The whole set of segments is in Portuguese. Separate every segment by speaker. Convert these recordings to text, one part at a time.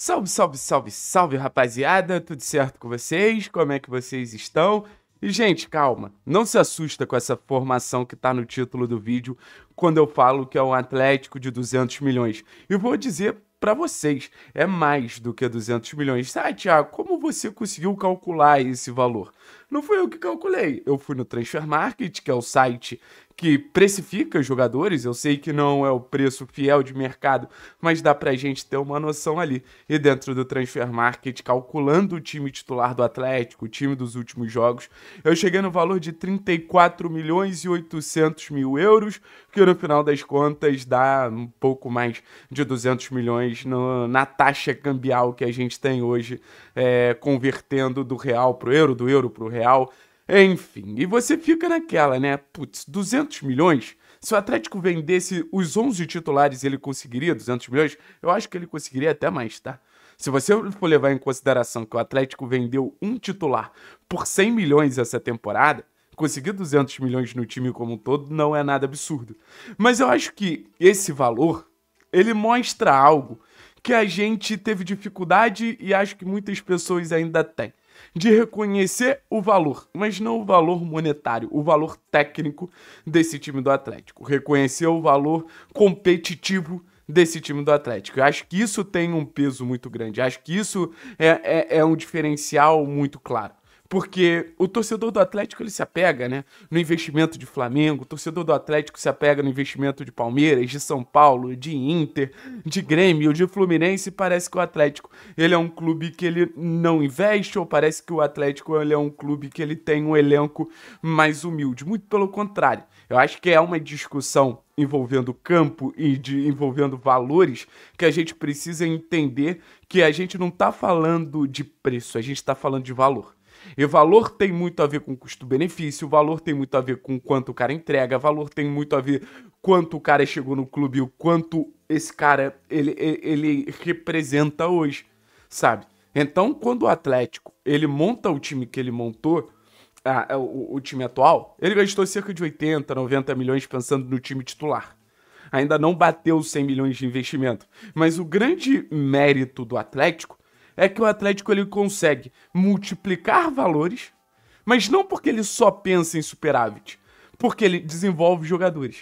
Speaker 1: Salve, salve, salve, salve, rapaziada! Tudo certo com vocês? Como é que vocês estão? E, gente, calma, não se assusta com essa formação que tá no título do vídeo quando eu falo que é um Atlético de 200 milhões. E vou dizer para vocês, é mais do que 200 milhões. Ah, tá, Tiago, como você conseguiu calcular esse valor? Não fui eu que calculei. Eu fui no Transfer Market, que é o site que precifica jogadores. Eu sei que não é o preço fiel de mercado, mas dá pra gente ter uma noção ali. E dentro do Transfer Market, calculando o time titular do Atlético, o time dos últimos jogos, eu cheguei no valor de 34 milhões e 800 mil euros, que no final das contas dá um pouco mais de 200 milhões no, na taxa cambial que a gente tem hoje, é, convertendo do real pro euro, do euro pro real real. Enfim, e você fica naquela, né? Putz, 200 milhões? Se o Atlético vendesse os 11 titulares, ele conseguiria 200 milhões? Eu acho que ele conseguiria até mais, tá? Se você for levar em consideração que o Atlético vendeu um titular por 100 milhões essa temporada, conseguir 200 milhões no time como um todo não é nada absurdo. Mas eu acho que esse valor, ele mostra algo que a gente teve dificuldade e acho que muitas pessoas ainda têm de reconhecer o valor, mas não o valor monetário, o valor técnico desse time do Atlético. Reconhecer o valor competitivo desse time do Atlético. Eu acho que isso tem um peso muito grande, acho que isso é, é, é um diferencial muito claro porque o torcedor do Atlético ele se apega né, no investimento de Flamengo, o torcedor do Atlético se apega no investimento de Palmeiras, de São Paulo, de Inter, de Grêmio, de Fluminense. Parece que o Atlético ele é um clube que ele não investe, ou parece que o Atlético ele é um clube que ele tem um elenco mais humilde. Muito pelo contrário, eu acho que é uma discussão envolvendo campo e de envolvendo valores que a gente precisa entender que a gente não está falando de preço, a gente está falando de valor. E valor tem muito a ver com custo-benefício, valor tem muito a ver com quanto o cara entrega, valor tem muito a ver quanto o cara chegou no clube, o quanto esse cara ele, ele representa hoje, sabe? Então, quando o Atlético ele monta o time que ele montou, a, a, o, o time atual, ele gastou cerca de 80, 90 milhões pensando no time titular ainda não bateu os 100 milhões de investimento. Mas o grande mérito do Atlético é que o Atlético ele consegue multiplicar valores, mas não porque ele só pensa em superávit, porque ele desenvolve jogadores.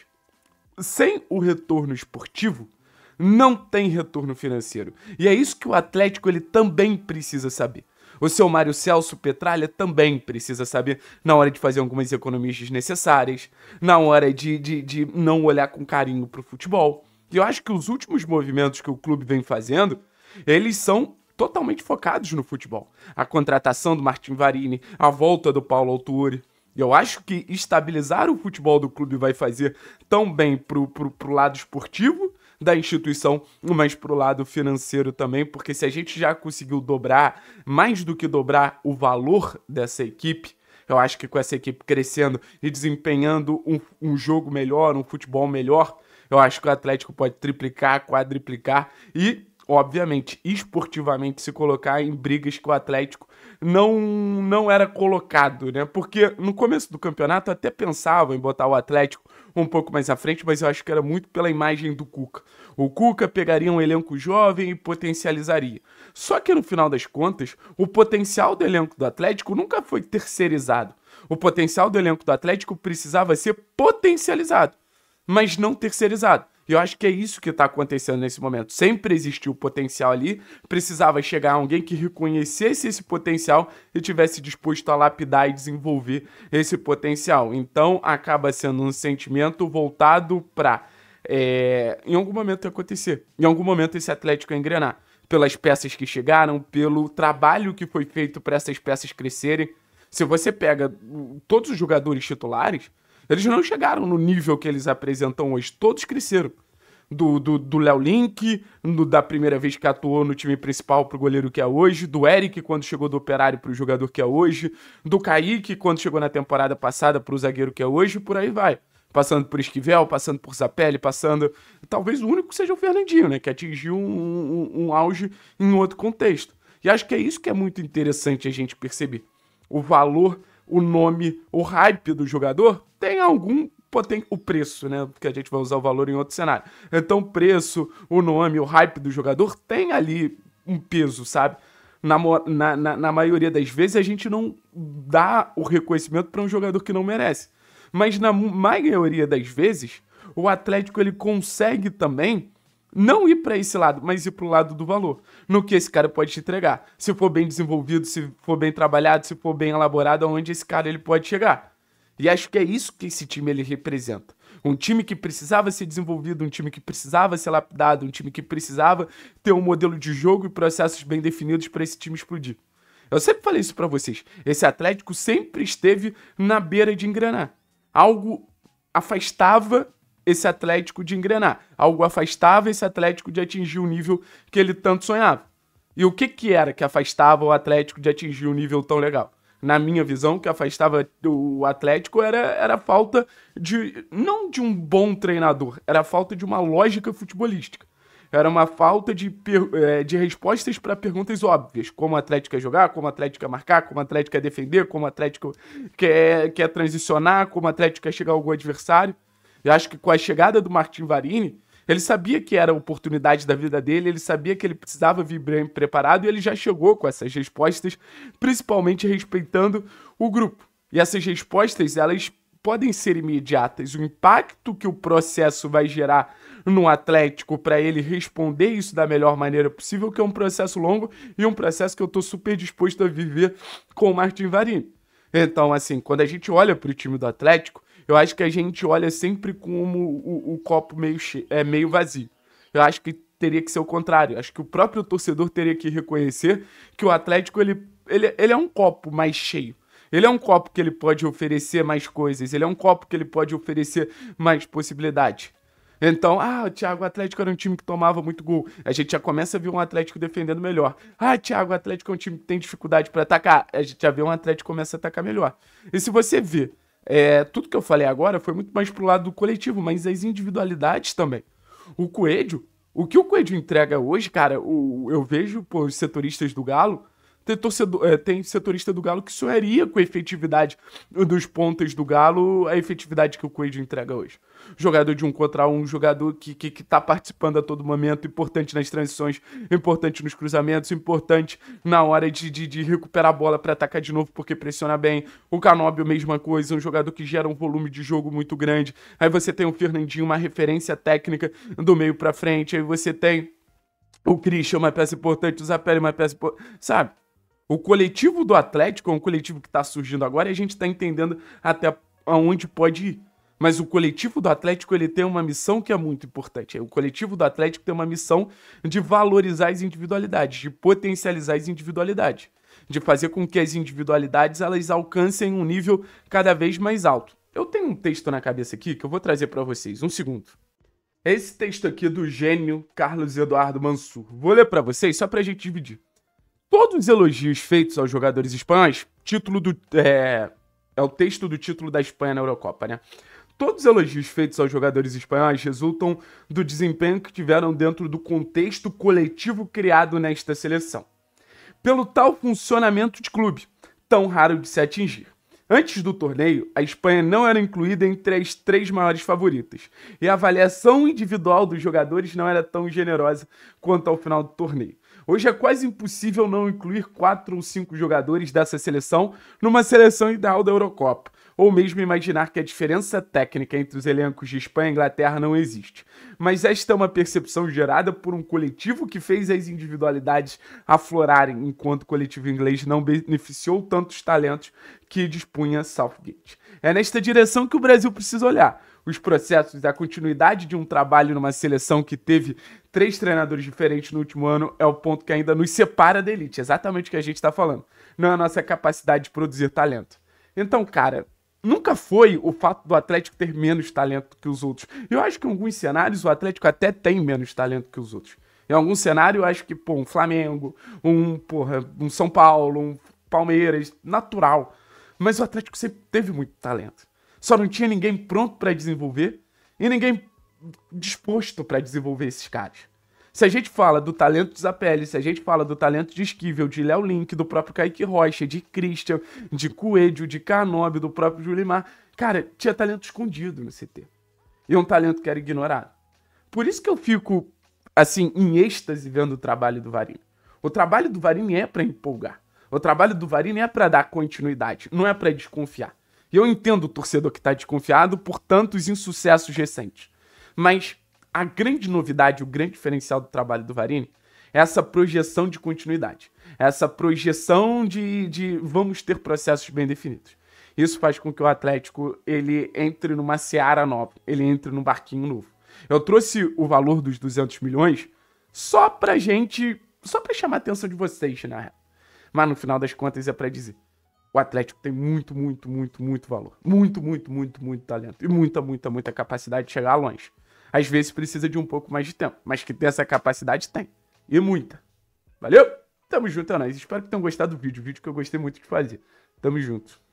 Speaker 1: Sem o retorno esportivo, não tem retorno financeiro. E é isso que o Atlético ele também precisa saber. O seu Mário Celso Petralha também precisa saber na hora de fazer algumas economias desnecessárias, na hora de, de, de não olhar com carinho para o futebol. E eu acho que os últimos movimentos que o clube vem fazendo, eles são totalmente focados no futebol. A contratação do Martin Varini, a volta do Paulo Autuori. Eu acho que estabilizar o futebol do clube vai fazer tão bem pro, pro, pro lado esportivo da instituição, mas pro lado financeiro também, porque se a gente já conseguiu dobrar, mais do que dobrar o valor dessa equipe, eu acho que com essa equipe crescendo e desempenhando um, um jogo melhor, um futebol melhor, eu acho que o Atlético pode triplicar, quadriplicar e obviamente, esportivamente, se colocar em brigas que o Atlético não, não era colocado, né? Porque no começo do campeonato eu até pensava em botar o Atlético um pouco mais à frente, mas eu acho que era muito pela imagem do Cuca. O Cuca pegaria um elenco jovem e potencializaria. Só que no final das contas, o potencial do elenco do Atlético nunca foi terceirizado. O potencial do elenco do Atlético precisava ser potencializado, mas não terceirizado. E eu acho que é isso que está acontecendo nesse momento. Sempre existiu potencial ali, precisava chegar alguém que reconhecesse esse potencial e tivesse disposto a lapidar e desenvolver esse potencial. Então acaba sendo um sentimento voltado para é, em algum momento acontecer, em algum momento esse Atlético engrenar, pelas peças que chegaram, pelo trabalho que foi feito para essas peças crescerem. Se você pega todos os jogadores titulares, eles não chegaram no nível que eles apresentam hoje. Todos cresceram. Do, do, do Léo Link, da primeira vez que atuou no time principal pro goleiro que é hoje, do Eric quando chegou do operário pro jogador que é hoje, do Kaique quando chegou na temporada passada pro zagueiro que é hoje, por aí vai passando por Esquivel, passando por Zapelli, passando. Talvez o único seja o Fernandinho, né? Que atingiu um, um, um, auge em outro contexto. E acho que é isso que é muito interessante a gente perceber. O valor, o nome, o hype do jogador tem algum tem o preço, né? Porque a gente vai usar o valor em outro cenário. Então, preço, o nome, o hype do jogador tem ali um peso, sabe? Na, na, na, na maioria das vezes a gente não dá o reconhecimento para um jogador que não merece. Mas na maioria das vezes, o Atlético ele consegue também não ir para esse lado, mas ir para o lado do valor, no que esse cara pode te entregar. Se for bem desenvolvido, se for bem trabalhado, se for bem elaborado, aonde esse cara ele pode chegar. E acho que é isso que esse time ele representa. Um time que precisava ser desenvolvido, um time que precisava ser lapidado, um time que precisava ter um modelo de jogo e processos bem definidos para esse time explodir. Eu sempre falei isso para vocês. Esse Atlético sempre esteve na beira de engrenar. Algo afastava esse Atlético de engrenar. Algo afastava esse Atlético de atingir o nível que ele tanto sonhava. E o que, que era que afastava o Atlético de atingir um nível tão legal? na minha visão, que afastava o Atlético era, era falta de. não de um bom treinador, era falta de uma lógica futebolística. Era uma falta de, eh, de respostas para perguntas óbvias, como o Atlético quer jogar, como o Atlético quer marcar, como o Atlético quer defender, como o Atlético quer, quer transicionar, como o Atlético quer chegar ao gol adversário. Eu acho que com a chegada do Martin Varini, ele sabia que era a oportunidade da vida dele, ele sabia que ele precisava vir bem preparado e ele já chegou com essas respostas, principalmente respeitando o grupo. E essas respostas, elas podem ser imediatas. O impacto que o processo vai gerar no Atlético para ele responder isso da melhor maneira possível, que é um processo longo e um processo que eu estou super disposto a viver com o Martin Varini. Então, assim, quando a gente olha para o time do Atlético, eu acho que a gente olha sempre como o, o copo meio, cheio, é, meio vazio. Eu acho que teria que ser o contrário. Acho que o próprio torcedor teria que reconhecer que o Atlético ele, ele, ele é um copo mais cheio. Ele é um copo que ele pode oferecer mais coisas, ele é um copo que ele pode oferecer mais possibilidades. Então, ah, Thiago, o Atlético era um time que tomava muito gol. A gente já começa a ver um Atlético defendendo melhor. Ah, Thiago, o Atlético é um time que tem dificuldade para atacar. A gente já vê um Atlético começa a atacar melhor. E se você vê é, tudo que eu falei agora foi muito mais pro lado do coletivo, mas as individualidades também. O Coelho, o que o Coelho entrega hoje, cara, o, eu vejo pô, os setoristas do Galo tem, torcedor, é, tem setorista do Galo que sonharia com a efetividade dos pontas do Galo, a efetividade que o Coelho entrega hoje. Jogador de um contra um, jogador que, que, que tá participando a todo momento, importante nas transições, importante nos cruzamentos, importante na hora de, de, de recuperar a bola para atacar de novo porque pressiona bem. O Canóbio, mesma coisa, um jogador que gera um volume de jogo muito grande. Aí você tem o Fernandinho, uma referência técnica do meio para frente. Aí você tem o Christian, uma peça importante, o Zapelli, uma peça. Sabe? O coletivo do Atlético é um coletivo que está surgindo agora e a gente está entendendo até aonde pode ir. Mas o coletivo do Atlético ele tem uma missão que é muito importante. O coletivo do Atlético tem uma missão de valorizar as individualidades, de potencializar as individualidades, de fazer com que as individualidades elas alcancem um nível cada vez mais alto. Eu tenho um texto na cabeça aqui que eu vou trazer para vocês. Um segundo. Esse texto aqui é do gênio Carlos Eduardo Mansur. Vou ler para vocês só para a gente dividir. Todos os elogios feitos aos jogadores espanhóis, título do. É, é o texto do título da Espanha na Eurocopa, né? Todos os elogios feitos aos jogadores espanhóis resultam do desempenho que tiveram dentro do contexto coletivo criado nesta seleção. Pelo tal funcionamento de clube, tão raro de se atingir. Antes do torneio, a Espanha não era incluída entre as três maiores favoritas, e a avaliação individual dos jogadores não era tão generosa quanto ao final do torneio. Hoje é quase impossível não incluir quatro ou cinco jogadores dessa seleção numa seleção ideal da Eurocopa, ou mesmo imaginar que a diferença técnica entre os elencos de Espanha e Inglaterra não existe. Mas esta é uma percepção gerada por um coletivo que fez as individualidades aflorarem, enquanto o coletivo inglês não beneficiou tantos talentos que dispunha Southgate. É nesta direção que o Brasil precisa olhar os processos, a continuidade de um trabalho numa seleção que teve três treinadores diferentes no último ano é o ponto que ainda nos separa da elite. Exatamente o que a gente está falando. Não é a nossa capacidade de produzir talento. Então, cara, nunca foi o fato do Atlético ter menos talento que os outros. Eu acho que em alguns cenários o Atlético até tem menos talento que os outros. Em algum cenário, eu acho que, pô, um Flamengo, um, porra, um São Paulo, um Palmeiras, natural. Mas o Atlético sempre teve muito talento. Só não tinha ninguém pronto para desenvolver e ninguém disposto para desenvolver esses caras. Se a gente fala do talento de Zapelli, se a gente fala do talento de Esquivel, de Léo Link, do próprio Kaique Rocha, de Christian, de Coelho, de Canobi, do próprio Julimar, cara, tinha talento escondido no CT. E um talento que era ignorado. Por isso que eu fico, assim, em êxtase vendo o trabalho do Varini. O trabalho do Varini é para empolgar. O trabalho do Varini é para dar continuidade, não é para desconfiar eu entendo o torcedor que está desconfiado por tantos insucessos recentes. Mas a grande novidade, o grande diferencial do trabalho do Varini é essa projeção de continuidade. Essa projeção de, de vamos ter processos bem definidos. Isso faz com que o Atlético ele entre numa seara nova, ele entre num barquinho novo. Eu trouxe o valor dos 200 milhões só pra gente, só pra chamar a atenção de vocês, né? Mas no final das contas é pra dizer. O Atlético tem muito, muito, muito, muito valor. Muito, muito, muito, muito talento. E muita, muita, muita capacidade de chegar longe. Às vezes precisa de um pouco mais de tempo, mas que tem essa capacidade, tem. E muita. Valeu? Tamo junto, é nóis. Espero que tenham gostado do vídeo. Vídeo que eu gostei muito de fazer. Tamo junto.